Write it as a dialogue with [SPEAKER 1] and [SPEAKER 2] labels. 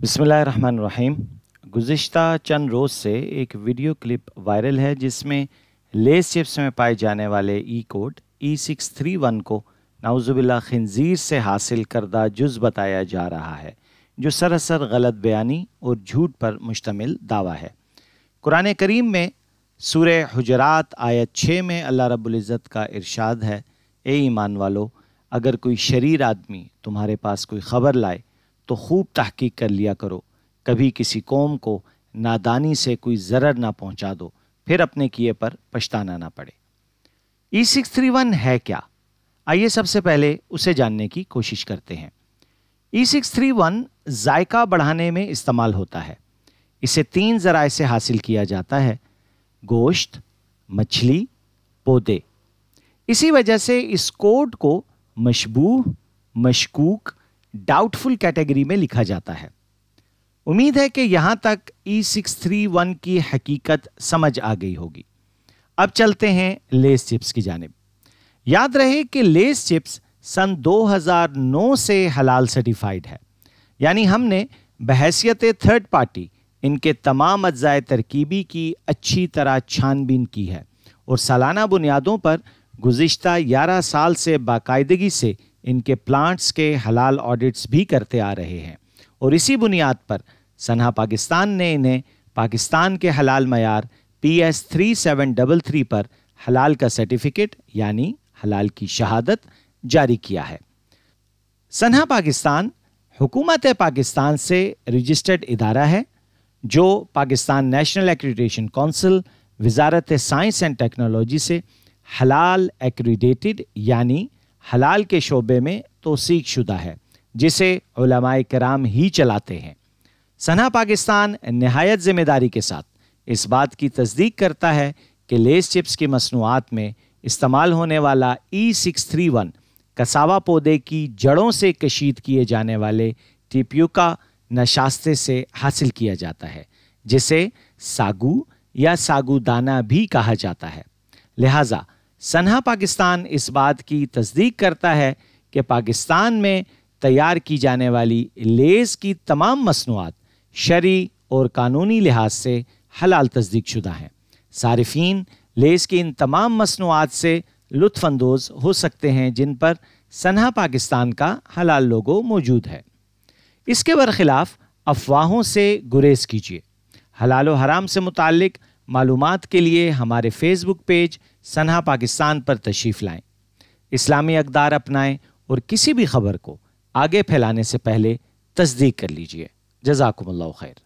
[SPEAKER 1] बसमीम गुज्त चंद रोज़ से एक वीडियो क्लिप वायरल है जिसमें लेस चिप्स में पाए जाने वाले E code E six three one को नाउजुबिल्ला खनजीर से हासिल करदा जुज़ बताया जा रहा है जो सरासर गलत बयानी और झूठ पर मुश्तमिल दावा है कुरान करीम में सूर हजरात आयत छः में अल्लाह रब्ज़त का इरशाद है ए ईमान वालो अगर कोई शरीर आदमी तुम्हारे पास कोई ख़बर लाए तो खूब तहकीक कर लिया करो कभी किसी कौम को नादानी से कोई ज़रर ना पहुंचा दो फिर अपने किए पर पछताना ना पड़े ई सिक्स थ्री वन है क्या आइए सबसे पहले उसे जानने की कोशिश करते हैं ई सिक्स थ्री वन जायका बढ़ाने में इस्तेमाल होता है इसे तीन ज़राए से हासिल किया जाता है गोश्त मछली पौधे इसी वजह से इस कोड को मशबू मशकूक डाउटफुल कैटेगरी में लिखा जाता है उम्मीद है कि यहां तक E631 की हकीकत समझ आ गई होगी अब चलते हैं लेस चिप्स की जानब याद रहे कि लेस चिप्स सन 2009 से हलाल सर्टिफाइड है यानी हमने बहसीत थर्ड पार्टी इनके तमाम अज्जाए तरकीबी की अच्छी तरह छानबीन की है और सालाना बुनियादों पर गुज्त ग्यारह साल से बाकायदगी से इनके प्लांट्स के हलाल ऑडिट्स भी करते आ रहे हैं और इसी बुनियाद पर सन्हा पाकिस्तान ने इन्हें पाकिस्तान के हलाल मैार P S three seven double three पर हलाल का सर्टिफिकेट यानी हलाल की शहादत जारी किया है सन्हा पाकिस्तान हुकूमत पाकिस्तान से रजिस्टर्ड इदारा है जो पाकिस्तान नेशनल एक्रीडेशन काउंसिल वजारत साइंस एंड टेक्नोलॉजी से हलाल एक्रीडेटेड यानी हलाल के शोबे में तोसीक शुदा है जिसे कराम ही चलाते हैं सना पाकिस्तान नहायत ज़िम्मेदारी के साथ इस बात की तस्दीक करता है कि लेस चिप्स की मसनूआत में इस्तेमाल होने वाला E six three one cassava पौधे की जड़ों से कशीद किए जाने वाले टिप्यूका नशास्ते से हासिल किया जाता है जिसे सागू या सागुदाना भी कहा जाता है लिहाजा सन्हा पाकिस्तान इस बात की तस्दीक करता है कि पाकिस्तान में तैयार की जाने वाली लेस की तमाम मसनूआत शरी और कानूनी लिहाज से हलाल तस्दीक शुदा हैं सार्फिन लेस की इन तमाम मसनूआत से लुफानंदोज़ हो सकते हैं जिन पर सन्हा पाकिस्तान का हलाल लोगो मौजूद है इसके बरखिलाफ़ अफवाहों से गुरेज कीजिए हलाल हराम से मुतक़ मालूम के लिए हमारे फेसबुक पेज सन्हा पाकिस्तान पर तशरीफ़ लाएँ इस्लामी अकदार अपनाएं और किसी भी खबर को आगे फैलाने से पहले तस्दीक कर लीजिए जजाकुम खैर